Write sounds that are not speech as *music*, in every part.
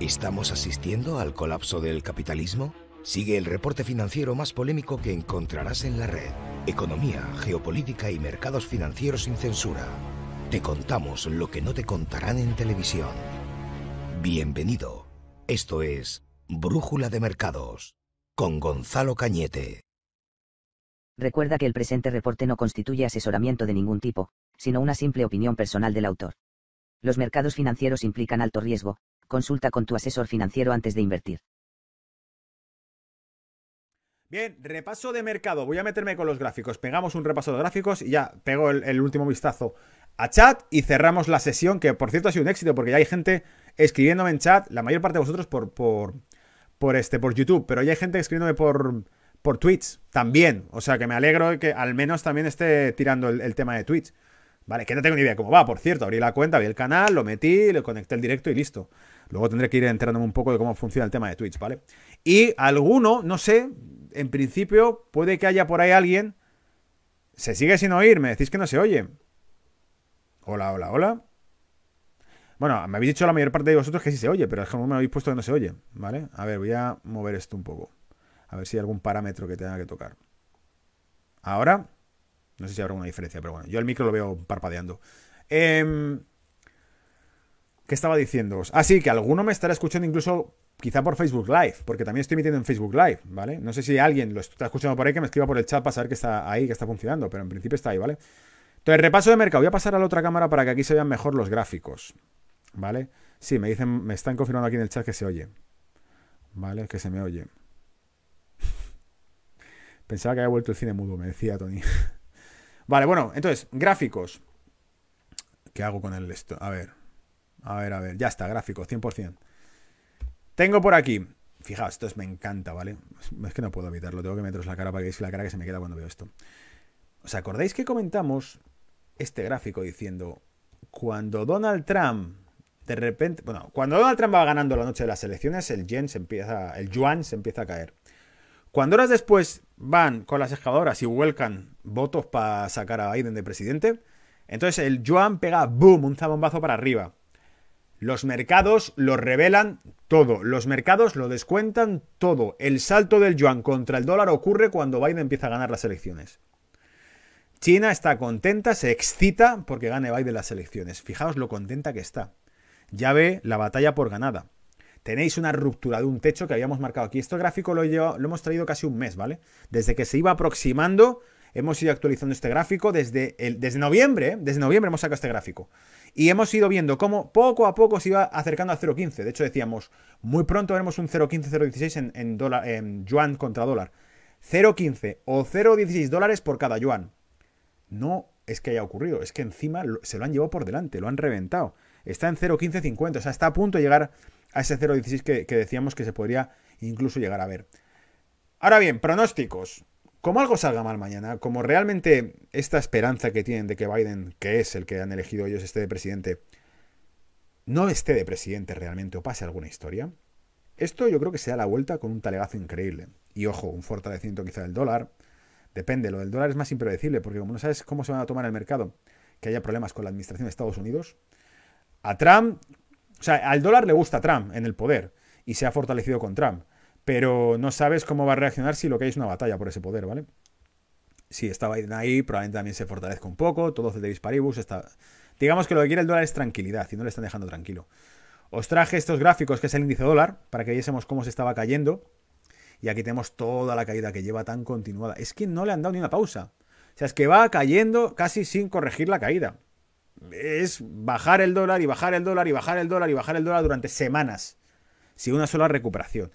¿Estamos asistiendo al colapso del capitalismo? Sigue el reporte financiero más polémico que encontrarás en la red. Economía, geopolítica y mercados financieros sin censura. Te contamos lo que no te contarán en televisión. Bienvenido. Esto es Brújula de Mercados con Gonzalo Cañete. Recuerda que el presente reporte no constituye asesoramiento de ningún tipo, sino una simple opinión personal del autor. Los mercados financieros implican alto riesgo, Consulta con tu asesor financiero antes de invertir. Bien, repaso de mercado. Voy a meterme con los gráficos. Pegamos un repaso de gráficos y ya pego el, último vistazo a chat y cerramos la sesión, que por cierto ha sido un éxito porque ya hay gente escribiéndome en chat, la mayor parte de vosotros por, por, por, este, por YouTube, pero ya hay gente escribiéndome por, por Twitch también. O sea que me alegro de que al menos también esté tirando el, tema de Twitch. Vale, que no tengo ni idea cómo va, por cierto. Abrí la cuenta, vi el canal, lo metí, le conecté el directo y listo. Luego tendré que ir enterándome un poco de cómo funciona el tema de Twitch, ¿vale? Y alguno, no sé, en principio puede que haya por ahí alguien. Se sigue sin oír, me decís que no se oye. Hola, hola, hola. Bueno, me habéis dicho la mayor parte de vosotros que sí se oye, pero es que no me habéis puesto que no se oye, ¿vale? A ver, voy a mover esto un poco. A ver si hay algún parámetro que tenga que tocar. Ahora, no sé si habrá alguna diferencia, pero bueno, yo el micro lo veo parpadeando. Eh, ¿Qué estaba diciendo? Así ah, sí, que alguno me estará escuchando incluso quizá por Facebook Live, porque también estoy emitiendo en Facebook Live, ¿vale? No sé si alguien lo está escuchando por ahí que me escriba por el chat para saber que está ahí, que está funcionando, pero en principio está ahí, ¿vale? Entonces, repaso de mercado. Voy a pasar a la otra cámara para que aquí se vean mejor los gráficos, ¿vale? Sí, me dicen, me están confirmando aquí en el chat que se oye, ¿vale? Que se me oye. *laughs* Pensaba que había vuelto el cine mudo, me decía Tony. *laughs* vale, bueno, entonces, gráficos. ¿Qué hago con el esto? A ver. A ver, a ver, ya está, gráfico, 100%. Tengo por aquí. Fijaos, esto es, me encanta, ¿vale? Es que no puedo evitarlo, tengo que meteros la cara para que veáis la cara que se me queda cuando veo esto. ¿Os acordáis que comentamos este gráfico diciendo, cuando Donald Trump, de repente, bueno, cuando Donald Trump va ganando la noche de las elecciones, el yen se empieza, el yuan se empieza a caer. Cuando horas después van con las excavadoras y vuelcan votos para sacar a Biden de presidente, entonces el yuan pega, boom, un zabombazo para arriba. Los mercados lo revelan todo, los mercados lo descuentan todo. El salto del yuan contra el dólar ocurre cuando Biden empieza a ganar las elecciones. China está contenta, se excita porque gane Biden las elecciones. Fijaos lo contenta que está. Ya ve la batalla por ganada. Tenéis una ruptura de un techo que habíamos marcado aquí. Este gráfico lo, lo hemos traído casi un mes, ¿vale? Desde que se iba aproximando hemos ido actualizando este gráfico desde, el, desde noviembre, ¿eh? desde noviembre hemos sacado este gráfico. Y hemos ido viendo cómo poco a poco se iba acercando a 0.15. De hecho decíamos, muy pronto veremos un 0.15, 0.16 en, en yuan contra dólar. 0.15 o 0.16 dólares por cada yuan. No es que haya ocurrido, es que encima se lo han llevado por delante, lo han reventado. Está en 0.1550, o sea, está a punto de llegar a ese 0.16 que, que decíamos que se podría incluso llegar a ver. Ahora bien, pronósticos como algo salga mal mañana, como realmente esta esperanza que tienen de que Biden, que es el que han elegido ellos, esté de presidente, no esté de presidente realmente o pase alguna historia, esto yo creo que se da la vuelta con un talegazo increíble. Y ojo, un fortalecimiento quizá del dólar. Depende, lo del dólar es más impredecible, porque como no sabes cómo se van a tomar el mercado, que haya problemas con la administración de Estados Unidos, a Trump, o sea, al dólar le gusta Trump en el poder y se ha fortalecido con Trump pero no sabes cómo va a reaccionar si lo que hay es una batalla por ese poder, ¿vale? Si estaba ahí, probablemente también se fortalezca un poco, todos de Disparibus, está... digamos que lo que quiere el dólar es tranquilidad y no le están dejando tranquilo. Os traje estos gráficos, que es el índice dólar, para que viésemos cómo se estaba cayendo. Y aquí tenemos toda la caída que lleva tan continuada. Es que no le han dado ni una pausa. O sea, es que va cayendo casi sin corregir la caída. Es bajar el dólar y bajar el dólar y bajar el dólar y bajar el dólar durante semanas. Sin una sola recuperación.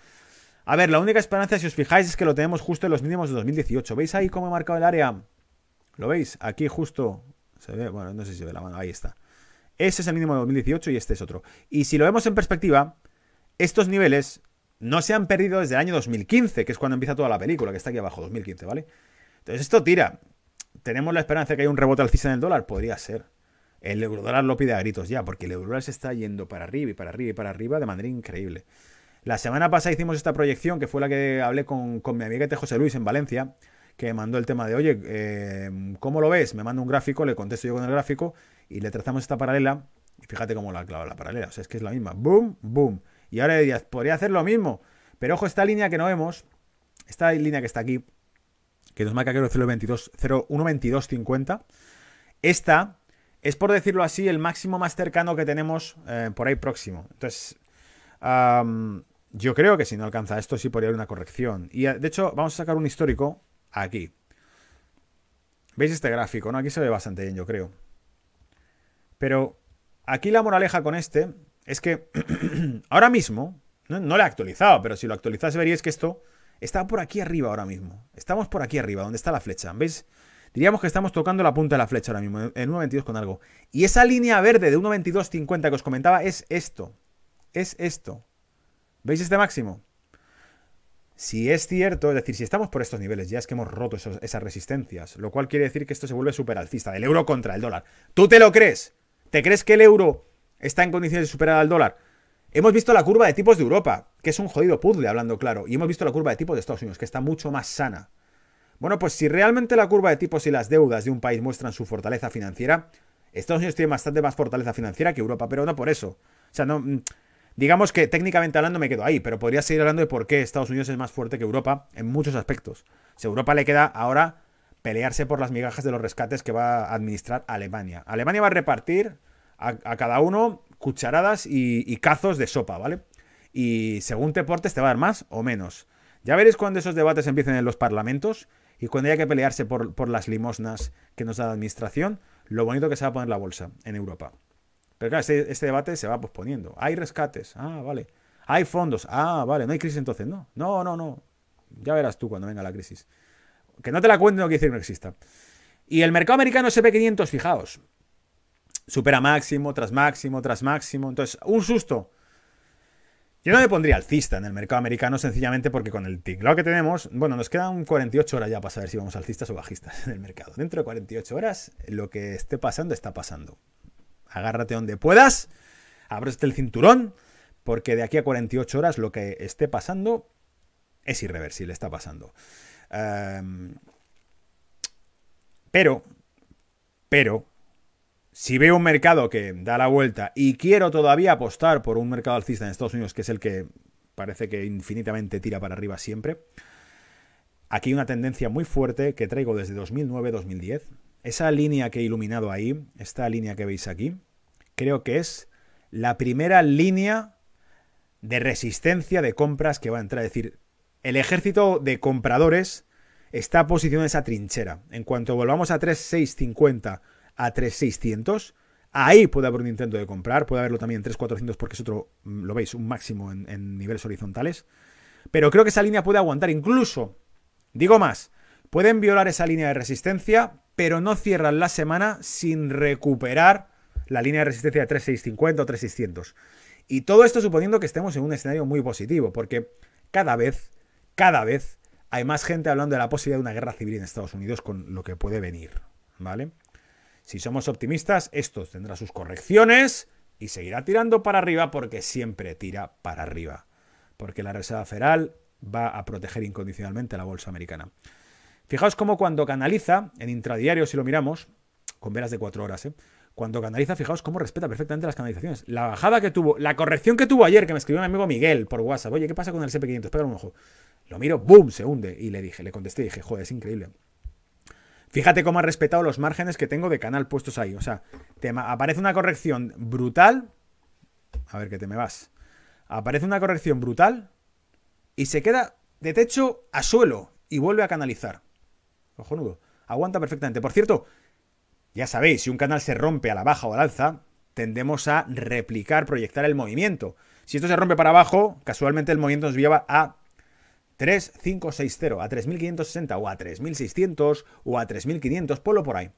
A ver, la única esperanza, si os fijáis, es que lo tenemos justo en los mínimos de 2018. ¿Veis ahí cómo he marcado el área? ¿Lo veis? Aquí justo se ve, bueno, no sé si se ve la mano, ahí está. Ese es el mínimo de 2018 y este es otro. Y si lo vemos en perspectiva, estos niveles no se han perdido desde el año 2015, que es cuando empieza toda la película, que está aquí abajo, 2015, ¿vale? Entonces esto tira. ¿Tenemos la esperanza de que haya un rebote alcista en el dólar? Podría ser. El eurodólar lo pide a gritos ya, porque el eurodólar se está yendo para arriba y para arriba y para arriba de manera increíble. La semana pasada hicimos esta proyección, que fue la que hablé con, con mi amiguete José Luis en Valencia, que mandó el tema de, oye, eh, ¿cómo lo ves? Me manda un gráfico, le contesto yo con el gráfico y le trazamos esta paralela. Y fíjate cómo la clava la paralela, o sea, es que es la misma. Boom, boom. Y ahora dirías, podría hacer lo mismo. Pero ojo, esta línea que no vemos, esta línea que está aquí, que nos marca creo 0.22, 0.12250, esta es, por decirlo así, el máximo más cercano que tenemos eh, por ahí próximo. Entonces, yo creo que si no alcanza esto sí podría haber una corrección. Y eh, de hecho vamos a sacar un histórico aquí. ¿Veis este gráfico? ¿no? Aquí se ve bastante bien, yo creo. Pero aquí la moraleja con este es que *clears throat* ahora mismo, no, lo he actualizado, pero si lo actualizas veríais que esto está por aquí arriba ahora mismo. Estamos por aquí arriba, donde está la flecha. ¿Veis? Diríamos que estamos tocando la punta de la flecha ahora mismo, en 1.22 con algo. Y esa línea verde de 1.22.50 que os comentaba es esto. Es esto. ¿Veis este máximo? Si es cierto, es decir, si estamos por estos niveles, ya es que hemos roto esas resistencias, lo cual quiere decir que esto se vuelve súper alcista, del euro contra el dólar. ¿Tú te lo crees? ¿Te crees que el euro está en condiciones de superar al dólar? Hemos visto la curva de tipos de Europa, que es un jodido puzzle, hablando claro, y hemos visto la curva de tipos de Estados Unidos, que está mucho más sana. Bueno, pues si realmente la curva de tipos y las deudas de un país muestran su fortaleza financiera, Estados Unidos tiene bastante más fortaleza financiera que Europa, pero no por eso. O sea, no, mm, Digamos que técnicamente hablando me quedo ahí, pero podría seguir hablando de por qué Estados Unidos es más fuerte que Europa en muchos aspectos. Si a Europa le queda ahora pelearse por las migajas de los rescates que va a administrar Alemania. Alemania va a repartir a, cada uno cucharadas y, cazos de sopa, ¿vale? Y según te portes te va a dar más o menos. Ya veréis cuando esos debates empiecen en los parlamentos y cuando haya que pelearse por, por las limosnas que nos da la administración, lo bonito que se va a poner la bolsa en Europa. Pero claro, este, este, debate se va posponiendo. Hay rescates, ah, vale. Hay fondos, ah, vale. No hay crisis entonces, no. No, no, no. Ya verás tú cuando venga la crisis. Que no te la cuente no quiere decir que no exista. Y el mercado americano SP500, fijaos, supera máximo, tras máximo, tras máximo. Entonces, un susto. Yo no me pondría alcista en el mercado americano sencillamente porque con el Lo que tenemos, bueno, nos quedan 48 horas ya para saber si vamos alcistas o bajistas en el mercado. Dentro de 48 horas, lo que esté pasando está pasando agárrate donde puedas, abrete el cinturón, porque de aquí a 48 horas lo que esté pasando es irreversible, está pasando. pero, pero, si veo un mercado que da la vuelta y quiero todavía apostar por un mercado alcista en Estados Unidos, que es el que parece que infinitamente tira para arriba siempre, aquí hay una tendencia muy fuerte que traigo desde 2009-2010, esa línea que he iluminado ahí, esta línea que veis aquí, creo que es la primera línea de resistencia de compras que va a entrar. Es decir, el ejército de compradores está posicionado en esa trinchera. En cuanto volvamos a 3650, a 3600, ahí puede haber un intento de comprar. Puede haberlo también en 3400 porque es otro, mm, lo veis, un máximo en, en niveles horizontales. Pero creo que esa línea puede aguantar. Incluso, digo más, pueden violar esa línea de resistencia pero no cierran la semana sin recuperar la línea de resistencia de 3650 o 3600. Y todo esto suponiendo que estemos en un escenario muy positivo, porque cada vez, cada vez hay más gente hablando de la posibilidad de una guerra civil en Estados Unidos con lo que puede venir, ¿vale? Si somos optimistas, esto tendrá sus correcciones y seguirá tirando para arriba porque siempre tira para arriba, porque la Reserva Federal va a proteger incondicionalmente a la bolsa americana. Fijaos cómo cuando canaliza, en intradiario si lo miramos, con velas de cuatro horas, ¿eh? cuando canaliza, fijaos cómo respeta perfectamente las canalizaciones. La bajada que tuvo, la corrección que tuvo ayer, que me escribió mi amigo Miguel por WhatsApp, oye, ¿qué pasa con el SP500? Espera un ojo. Lo miro, ¡boom! Se hunde. Y le dije, le contesté, dije, joder, es increíble. Fíjate cómo ha respetado los márgenes que tengo de canal puestos ahí. O sea, aparece una corrección brutal. A ver que te me vas. Aparece una corrección brutal y se queda de techo a suelo y vuelve a canalizar cojonudo. Aguanta perfectamente. Por cierto, ya sabéis, si un canal se rompe a la baja o al alza, tendemos a replicar, proyectar el movimiento. Si esto se rompe para abajo, casualmente el movimiento nos lleva a 3560, a 3560 o a 3600 o a 3500, polo por ahí.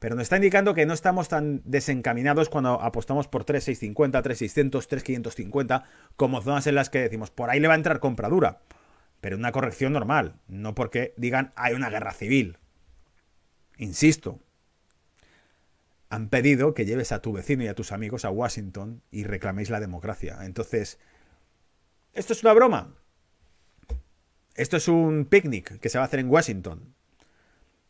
Pero nos está indicando que no estamos tan desencaminados cuando apostamos por 3650, 3600, 3550 como zonas en las que decimos, por ahí le va a entrar compradura. dura pero una corrección normal, no porque digan hay una guerra civil. Insisto, han pedido que lleves a tu vecino y a tus amigos a Washington y reclaméis la democracia. Entonces, ¿esto es una broma? ¿Esto es un picnic que se va a hacer en Washington?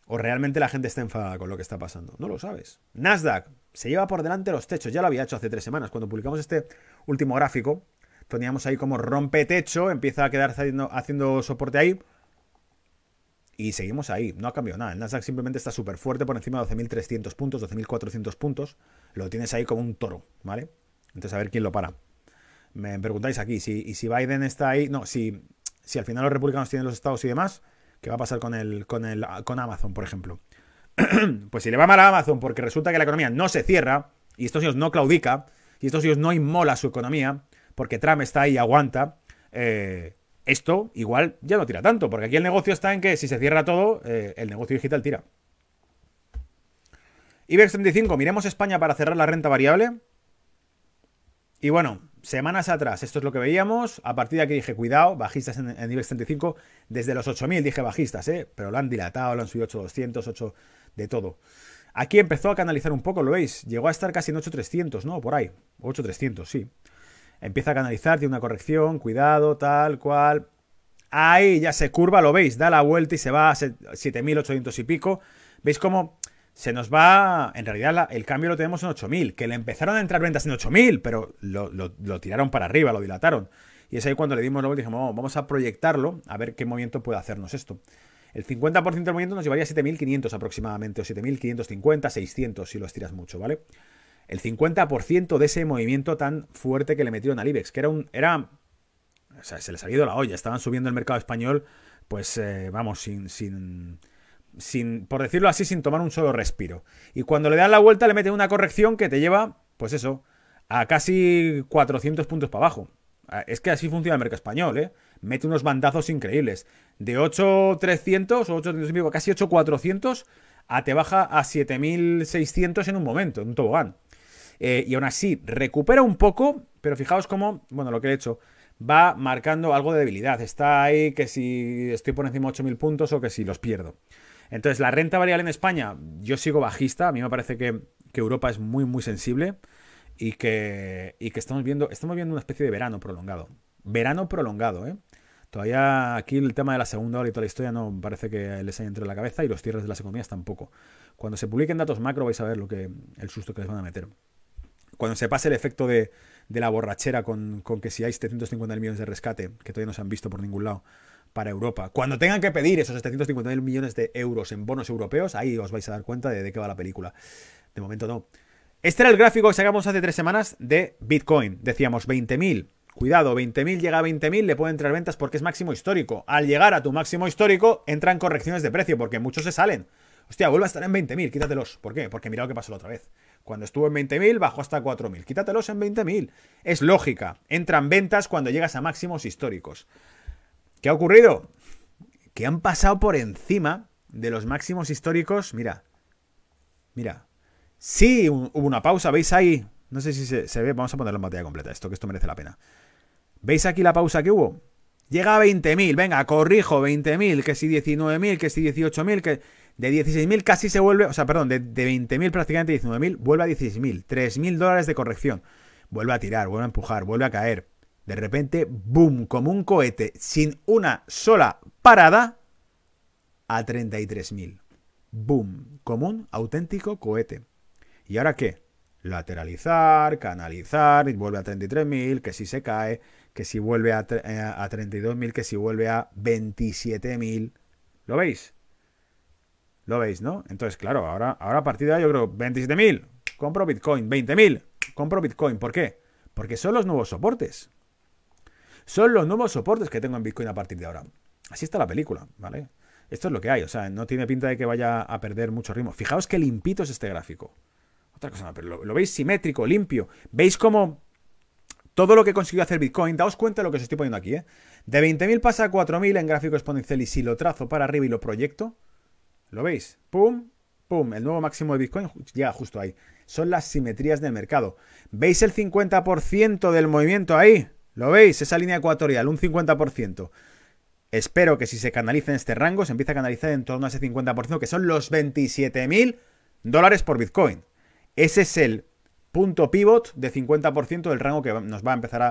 ¿O realmente la gente está enfadada con lo que está pasando? No lo sabes. Nasdaq se lleva por delante los techos, ya lo había hecho hace tres semanas, cuando publicamos este último gráfico, Teníamos ahí como rompe techo, empieza a quedar haciendo, soporte ahí. Y seguimos ahí, no ha cambiado nada. El Nasdaq simplemente está súper fuerte por encima de 12.300 puntos, 12.400 puntos. Lo tienes ahí como un toro, ¿vale? Entonces a ver quién lo para. Me preguntáis aquí, si, Biden está ahí, no, si, al final los republicanos tienen los estados y demás, ¿qué va a pasar con, Amazon, por ejemplo? *clears throat* pues si le va mal a Amazon porque resulta que la economía no se cierra y estos niños no claudica y estos niños no inmola su economía, porque Trump está ahí aguanta, eh, esto igual ya no tira tanto, porque aquí el negocio está en que si se cierra todo, eh, el negocio digital tira. IBEX 35, miremos España para cerrar la renta variable. Y bueno, semanas atrás, esto es lo que veíamos. A partir de aquí dije, cuidado, bajistas en, en IBEX 35. Desde los 8.000 dije bajistas, ¿eh? Pero lo han dilatado, lo han subido 8.200, 8 de todo. Aquí empezó a canalizar un poco, ¿lo veis? Llegó a estar casi en 8.300, ¿no? Por ahí. 8.300, sí empieza a canalizar, tiene una corrección, cuidado, tal cual. Ahí ya se curva, lo veis, da la vuelta y se va a 7.800 y pico. ¿Veis cómo se nos va? En realidad el cambio lo tenemos en 8.000, que le empezaron a entrar ventas en 8.000, pero lo, tiraron para arriba, lo dilataron. Y es ahí cuando le dimos la vuelta y dijimos, vamos a proyectarlo, a ver qué movimiento puede hacernos esto. El 50% del movimiento nos llevaría a 7.500 aproximadamente, o 7.550, 600 si lo estiras mucho, ¿vale? el 50% de ese movimiento tan fuerte que le metieron al IBEX, que era un... Era, o sea, se le ha salido la olla, estaban subiendo el mercado español, pues eh, vamos, sin, sin, sin, por decirlo así, sin tomar un solo respiro. Y cuando le dan la vuelta le meten una corrección que te lleva, pues eso, a casi 400 puntos para abajo. Ah, es que así funciona el mercado español, ¿eh? Mete unos bandazos increíbles. De 8,300 o casi 8,400 a te baja a 7,600 en un momento, en un tobogán. Eh, y aún así recupera un poco, pero fijaos cómo, bueno, lo que he hecho, va marcando algo de debilidad. Está ahí que si estoy por encima de 8.000 puntos o que si los pierdo. Entonces, la renta variable en España, yo sigo bajista, a mí me parece que, Europa es muy, muy sensible y que, que estamos, viendo, estamos viendo una especie de verano prolongado. Verano prolongado, ¿eh? Todavía aquí el tema de la segunda hora y toda la historia no parece que les haya entrado en la cabeza y los cierres de las economías tampoco. Cuando se publiquen datos macro vais a ver lo que el susto que les van a meter cuando se pase el efecto de, la borrachera con, que si hay 750 millones de rescate, que todavía no se han visto por ningún lado, para Europa. Cuando tengan que pedir esos 750 millones de euros en bonos europeos, ahí os vais a dar cuenta de, de, qué va la película. De momento no. Este era el gráfico que sacamos hace tres semanas de Bitcoin. Decíamos 20.000. Cuidado, 20.000 llega a 20.000, le pueden entrar ventas porque es máximo histórico. Al llegar a tu máximo histórico, entran correcciones de precio porque muchos se salen. Hostia, vuelve a estar en 20.000, quítatelos. ¿Por qué? Porque mira lo que pasó la otra vez. Cuando estuvo en 20.000 bajó hasta 4.000. Quítatelos en 20.000. Es lógica. Entran ventas cuando llegas a máximos históricos. ¿Qué ha ocurrido? Que han pasado por encima de los máximos históricos. Mira. Mira. Sí, hubo una pausa. ¿Veis ahí? No sé si se, se ve. Vamos a ponerlo en batalla completa. Esto que esto merece la pena. ¿Veis aquí la pausa que hubo? Llega a 20.000. Venga, corrijo. 20.000. Que si 19.000. Que si 18.000. Que de 16.000 casi se vuelve, o sea, perdón, de, 20.000 prácticamente 19.000, vuelve a 16.000. 3.000 dólares de corrección. Vuelve a tirar, vuelve a empujar, vuelve a caer. De repente, boom, como un cohete, sin una sola parada, a 33.000. Boom, como un auténtico cohete. ¿Y ahora qué? Lateralizar, canalizar, y vuelve a 33.000, que si se cae, que si vuelve a, eh, a 32.000, que si vuelve a 27.000. ¿Lo veis? Lo veis, ¿no? Entonces, claro, ahora, ahora a partir de ahí yo creo 27.000, compro Bitcoin, 20.000, compro Bitcoin. ¿Por qué? Porque son los nuevos soportes. Son los nuevos soportes que tengo en Bitcoin a partir de ahora. Así está la película, ¿vale? Esto es lo que hay, o sea, no tiene pinta de que vaya a perder mucho ritmo. Fijaos qué limpito es este gráfico. Otra cosa, pero lo, veis simétrico, limpio. ¿Veis cómo todo lo que consiguió hacer Bitcoin, daos cuenta de lo que os estoy poniendo aquí, ¿eh? De 20.000 pasa a 4.000 en gráfico exponencial y si lo trazo para arriba y lo proyecto, ¿Lo veis? ¡Pum! ¡Pum! El nuevo máximo de Bitcoin ya justo ahí. Son las simetrías del mercado. ¿Veis el 50% del movimiento ahí? ¿Lo veis? Esa línea ecuatorial, un 50%. Espero que si se canaliza en este rango, se empiece a canalizar en torno a ese 50%, que son los 27.000 dólares por Bitcoin. Ese es el punto pivot de 50% del rango que nos va a empezar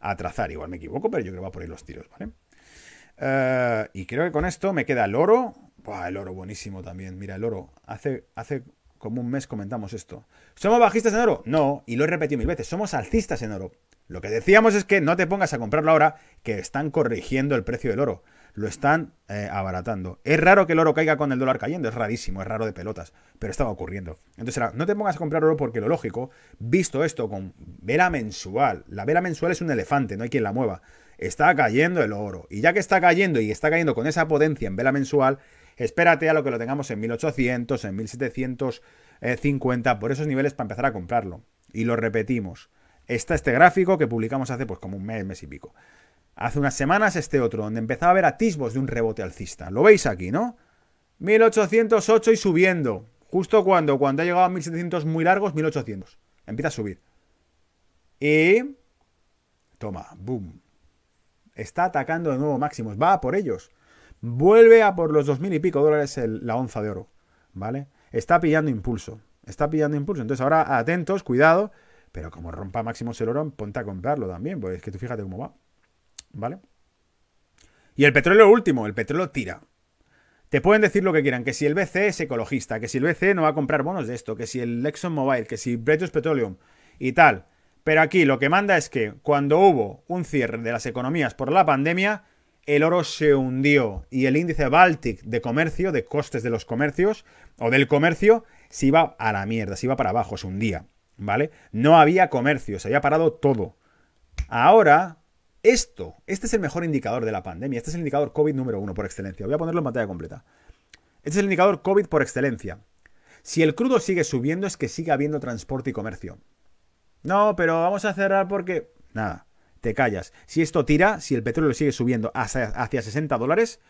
a, trazar. Igual me equivoco, pero yo creo que va por ahí los tiros, ¿vale? Eh, y creo que con esto me queda el oro, el oro, buenísimo también. Mira, el oro. Hace, hace como un mes comentamos esto. ¿Somos bajistas en oro? No, y lo he repetido mil veces. Somos alcistas en oro. Lo que decíamos es que no te pongas a comprarlo ahora, que están corrigiendo el precio del oro. Lo están eh, abaratando. Es raro que el oro caiga con el dólar cayendo, es rarísimo, es raro de pelotas, pero estaba ocurriendo. Entonces, no te pongas a comprar oro porque lo lógico, visto esto con vela mensual, la vela mensual es un elefante, no hay quien la mueva. Está cayendo el oro. Y ya que está cayendo y está cayendo con esa potencia en vela mensual, Espérate a lo que lo tengamos en 1800, en 1750, por esos niveles para empezar a comprarlo. Y lo repetimos. Está este gráfico que publicamos hace pues como un mes, mes y pico. Hace unas semanas este otro, donde empezaba a haber atisbos de un rebote alcista. Lo veis aquí, ¿no? 1808 y subiendo. Justo cuando, cuando ha llegado a 1700 muy largos, 1800. Empieza a subir. Y... Toma, boom. Está atacando de nuevo máximos. Va por ellos vuelve a por los dos mil y pico dólares la onza de oro, ¿vale? Está pillando impulso, está pillando impulso. Entonces ahora atentos, cuidado, pero como rompa máximos el oro, ponte a comprarlo también, porque es que tú fíjate cómo va, ¿vale? Y el petróleo último, el petróleo tira. Te pueden decir lo que quieran, que si el BCE es ecologista, que si el BCE no va a comprar bonos de esto, que si el Mobile, que si British Petroleum y tal. Pero aquí lo que manda es que cuando hubo un cierre de las economías por la pandemia, el oro se hundió y el índice Baltic de comercio, de costes de los comercios o del comercio, se iba a la mierda, se iba para abajo, se hundía, ¿vale? No había comercio, se había parado todo. Ahora, esto, este es el mejor indicador de la pandemia, este es el indicador COVID número uno por excelencia. Voy a ponerlo en pantalla completa. Este es el indicador COVID por excelencia. Si el crudo sigue subiendo es que sigue habiendo transporte y comercio. No, pero vamos a cerrar porque... Nada callas. Si esto tira, si el petróleo sigue subiendo hacia, 60 dólares,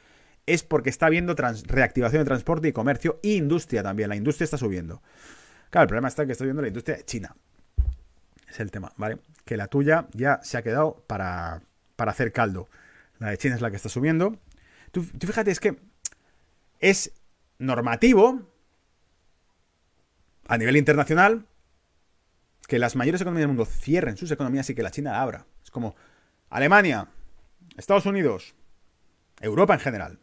es porque está habiendo reactivación de transporte y comercio e industria también. La industria está subiendo. Claro, el problema está que está subiendo la industria de china. Es el tema, ¿vale? Que la tuya ya se ha quedado para, para hacer caldo. La de China es la que está subiendo. tú fíjate, es que es normativo a nivel internacional que las mayores economías del mundo cierren sus economías y que la China la abra. Es como Alemania, Estados Unidos, Europa en general,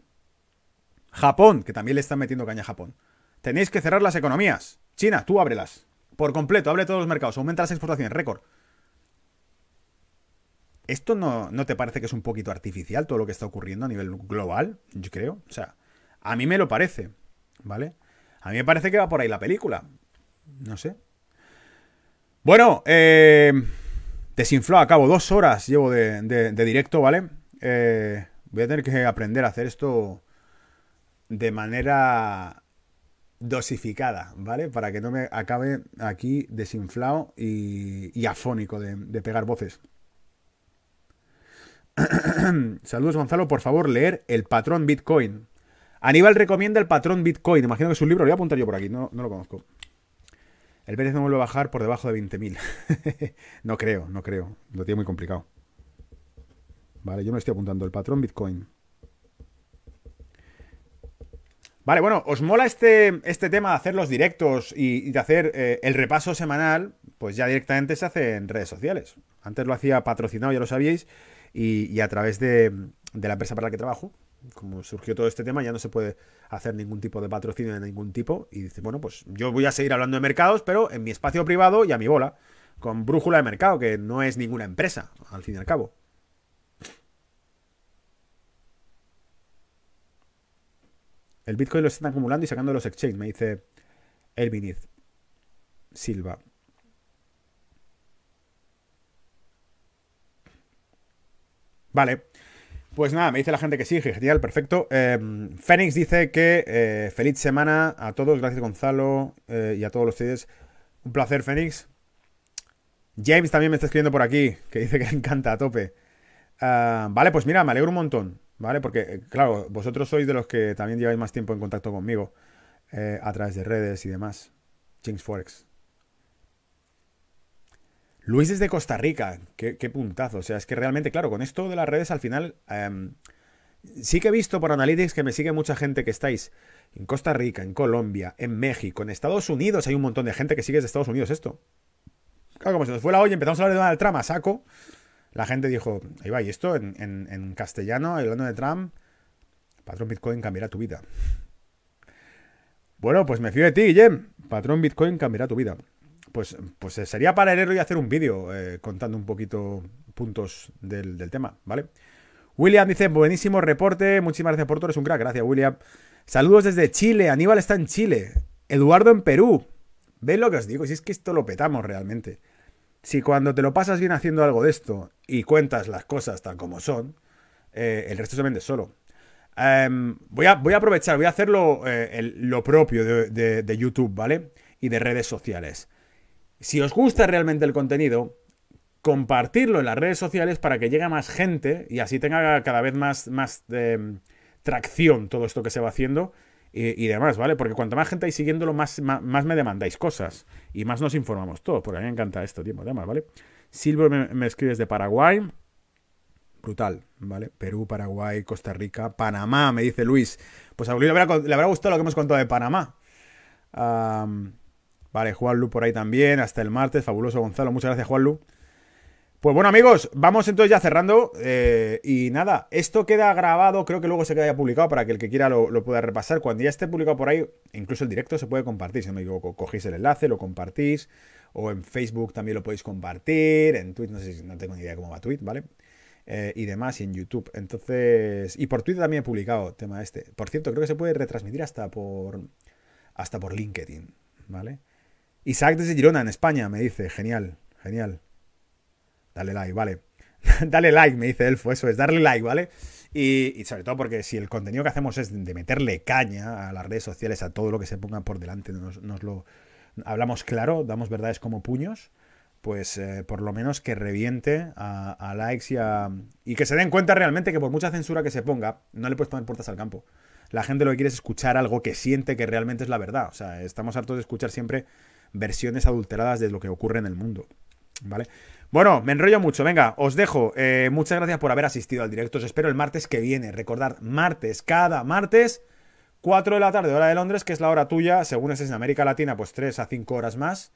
Japón, que también le están metiendo caña a Japón. Tenéis que cerrar las economías. China, tú ábrelas. Por completo, abre todos los mercados, aumenta las exportaciones, récord. ¿Esto no, no, te parece que es un poquito artificial todo lo que está ocurriendo a nivel global? Yo creo. O sea, a mí me lo parece, ¿vale? A mí me parece que va por ahí la película. No sé. Bueno, eh, a acabo dos horas llevo de, directo, ¿vale? Eh, voy a tener que aprender a hacer esto de manera dosificada, ¿vale? Para que no me acabe aquí desinflado y, y afónico de, pegar voces. *coughs* Saludos Gonzalo, por favor, leer El patrón Bitcoin. Aníbal recomienda el patrón Bitcoin. Imagino que es un libro, lo voy a apuntar yo por aquí, no lo conozco. El precio no vuelve a bajar por debajo de 20.000. *laughs* no creo, no creo. Lo tiene muy complicado. Vale, yo me estoy apuntando el patrón Bitcoin. Vale, bueno, ¿os mola este, este tema de hacer los directos y, de hacer eh, el repaso semanal? Pues ya directamente se hace en redes sociales. Antes lo hacía patrocinado, ya lo sabíais, y, a través de, de la empresa para la que trabajo, como surgió todo este tema, ya no se puede hacer ningún tipo de patrocinio de ningún tipo. Y dice, bueno, pues yo voy a seguir hablando de mercados, pero en mi espacio privado y a mi bola, con brújula de mercado, que no es ninguna empresa, al fin y al cabo. El Bitcoin lo están acumulando y sacando los exchanges, me dice Elviniz Silva. Vale. Pues nada, me dice la gente que sí, genial, perfecto. Eh, Fénix dice que eh, feliz semana a todos, gracias Gonzalo eh, y a todos ustedes. Un placer, Fénix. James también me está escribiendo por aquí, que dice que le encanta a tope. Ah, vale, pues mira, me alegro un montón, ¿vale? Porque, claro, vosotros sois de los que también lleváis más tiempo en contacto conmigo a través de redes y demás. Jinx Forex. Luis desde Costa Rica, qué, puntazo. O sea, es que realmente, claro, con esto de las redes al final... Em, sí que he visto por Analytics que me sigue mucha gente que estáis en Costa Rica, en Colombia, en México, en Estados Unidos. Hay un montón de gente que sigue de Estados Unidos esto. Claro, como se nos fue la olla, empezamos a hablar de Donald Trump a saco. La gente dijo, ahí va, y esto en, castellano, hablando de Trump, patrón Bitcoin cambiará tu vida. Bueno, pues me fío de ti, Guillem. Patrón Bitcoin cambiará tu vida pues, pues eh, sería para leerlo y hacer un vídeo eh, contando un poquito puntos del, tema, ¿vale? William dice, buenísimo reporte, muchísimas gracias por todo, eres un crack, gracias William. Saludos desde Chile, Aníbal está en Chile, Eduardo en Perú. ve lo que os digo? Si es que esto lo petamos realmente. Si cuando te lo pasas bien haciendo algo de esto y cuentas las cosas tal como son, eh, el resto se vende solo. Em, voy, a, voy, a, aprovechar, voy a hacerlo lo propio de YouTube, ¿vale? Y de redes sociales. Si os gusta realmente el contenido, compartirlo en las redes sociales para que llegue a más gente y así tenga cada vez más, em, tracción todo esto que se va haciendo y, demás, ¿vale? Porque cuanto más gente hay siguiéndolo, más, me demandáis cosas y más nos informamos todos, porque a mí me encanta esto, tiempo además, pues ¿vale? Silvio me, escribes de Paraguay. Brutal, ¿vale? Perú, Paraguay, Costa Rica, Panamá, me dice Luis. Pues a Luis le habrá, gustado lo que hemos contado de Panamá. Vale, Juanlu por ahí también. Hasta el martes. Fabuloso, Gonzalo. Muchas gracias, Juanlu. Pues bueno, amigos, vamos entonces ya cerrando. Eh, y nada, esto queda grabado. Creo que luego se queda ya publicado para que el que quiera lo, pueda repasar. Cuando ya esté publicado por ahí, incluso el directo se puede compartir. Si no me equivoco, cogéis el enlace, lo compartís. O en Facebook también lo podéis compartir. En Twitch, no sé, si... no tengo ni idea cómo va Twitch, ¿vale? Eh, y demás, y en YouTube. Entonces, y por Twitter también he publicado tema este. Por cierto, creo que se puede retransmitir hasta por hasta por LinkedIn, ¿vale? Isaac desde Girona, en España, me dice. Genial, genial. Dale like, vale. *laughs* Dale like, me dice Elfo, eso es, darle like, ¿vale? Y, sobre todo porque si el contenido que hacemos es de meterle caña a las redes sociales, a todo lo que se ponga por delante, nos, lo hablamos claro, damos verdades como puños, pues eh, por lo menos que reviente a, a likes y, a, y que se den cuenta realmente que por mucha censura que se ponga, no le puedes poner puertas al campo. La gente lo que quiere es escuchar algo que siente que realmente es la verdad. O sea, estamos hartos de escuchar siempre versiones adulteradas de lo que ocurre en el mundo. ¿Vale? Bueno, me enrollo mucho, venga, os dejo. Eh, muchas gracias por haber asistido al directo. Os espero el martes que viene. Recordad, martes, cada martes, 4 de la tarde, hora de Londres, que es la hora tuya. Según es en América Latina, pues 3 a 5 horas más.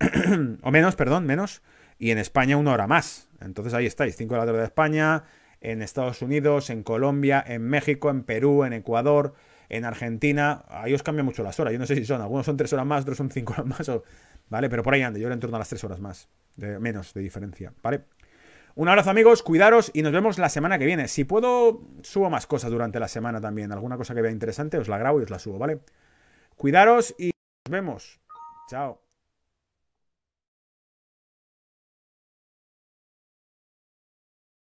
*clears throat* o menos, perdón, menos. Y en España, una hora más. Entonces ahí estáis, 5 de la tarde de España, en Estados Unidos, en Colombia, en México, en Perú, en Ecuador. En Argentina, ahí os cambia mucho las horas. Yo no sé si son, algunos son tres horas más, otros son cinco horas más, o, ¿vale? Pero por ahí ando. yo en torno a las tres horas más, menos de diferencia, ¿vale? Un abrazo amigos, cuidaros y nos vemos la semana que viene. Si puedo, subo más cosas durante la semana también. Alguna cosa que vea interesante, os la grabo y os la subo, ¿vale? Cuidaros y nos vemos. Chao.